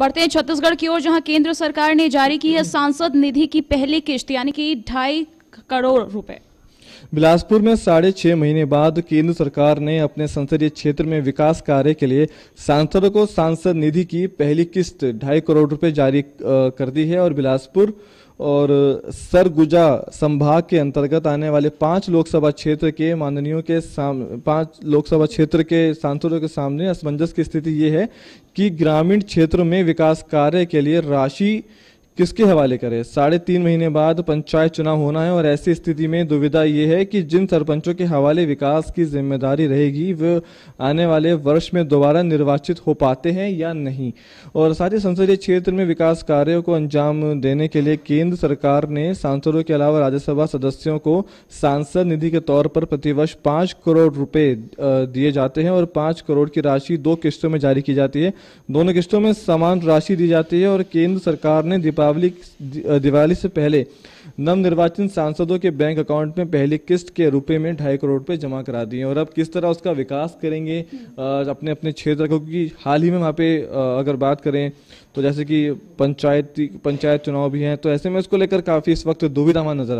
बढ़ते हैं छत्तीसगढ़ की ओर जहां केंद्र सरकार ने जारी की है सांसद निधि की पहली किश्त यानी कि ढाई करोड़ रुपए बिलासपुर में साढ़े छह महीने बाद केंद्र सरकार ने अपने संसदीय क्षेत्र में विकास कार्य के लिए सांसदों को सांसद निधि की पहली किस्त ढाई करोड़ रुपए जारी कर दी है और बिलासपुर और सरगुजा संभाग के अंतर्गत आने वाले पांच लोकसभा क्षेत्र के माननीयों के साम पांच लोकसभा क्षेत्र के सांसदों के सामने असमंजस की स्थिति ये है कि ग्रामीण क्षेत्र में विकास कार्य के लिए राशि किसके हवाले करें साढ़े तीन महीने बाद पंचायत चुनाव होना है और ऐसी स्थिति में दुविधा ये है कि जिन सरपंचों के हवाले विकास की जिम्मेदारी रहेगी वे आने वाले वर्ष में दोबारा निर्वाचित हो पाते हैं या नहीं और साथ ही संसदीय क्षेत्र में विकास कार्यों को अंजाम देने के लिए केंद्र सरकार ने सांसदों के अलावा राज्यसभा सदस्यों को सांसद निधि के तौर पर प्रतिवर्ष पाँच करोड़ रुपये दिए जाते हैं और पाँच करोड़ की राशि दो किस्तों में जारी की जाती है दोनों किस्तों में समान राशि दी जाती है और केंद्र सरकार ने दीपा दीपावली दिवाली से पहले नवनिर्वाचित सांसदों के बैंक अकाउंट में पहली किस्त के रुपए में ढाई करोड़ रुपए जमा करा दिए और अब किस तरह उसका विकास करेंगे हम्म। अपने अपने क्षेत्र को क्योंकि हाल ही में वहाँ पे अगर बात करें तो जैसे कि पंचायती पंचायत चुनाव भी हैं तो ऐसे में उसको लेकर काफ़ी इस वक्त दुविधा नजर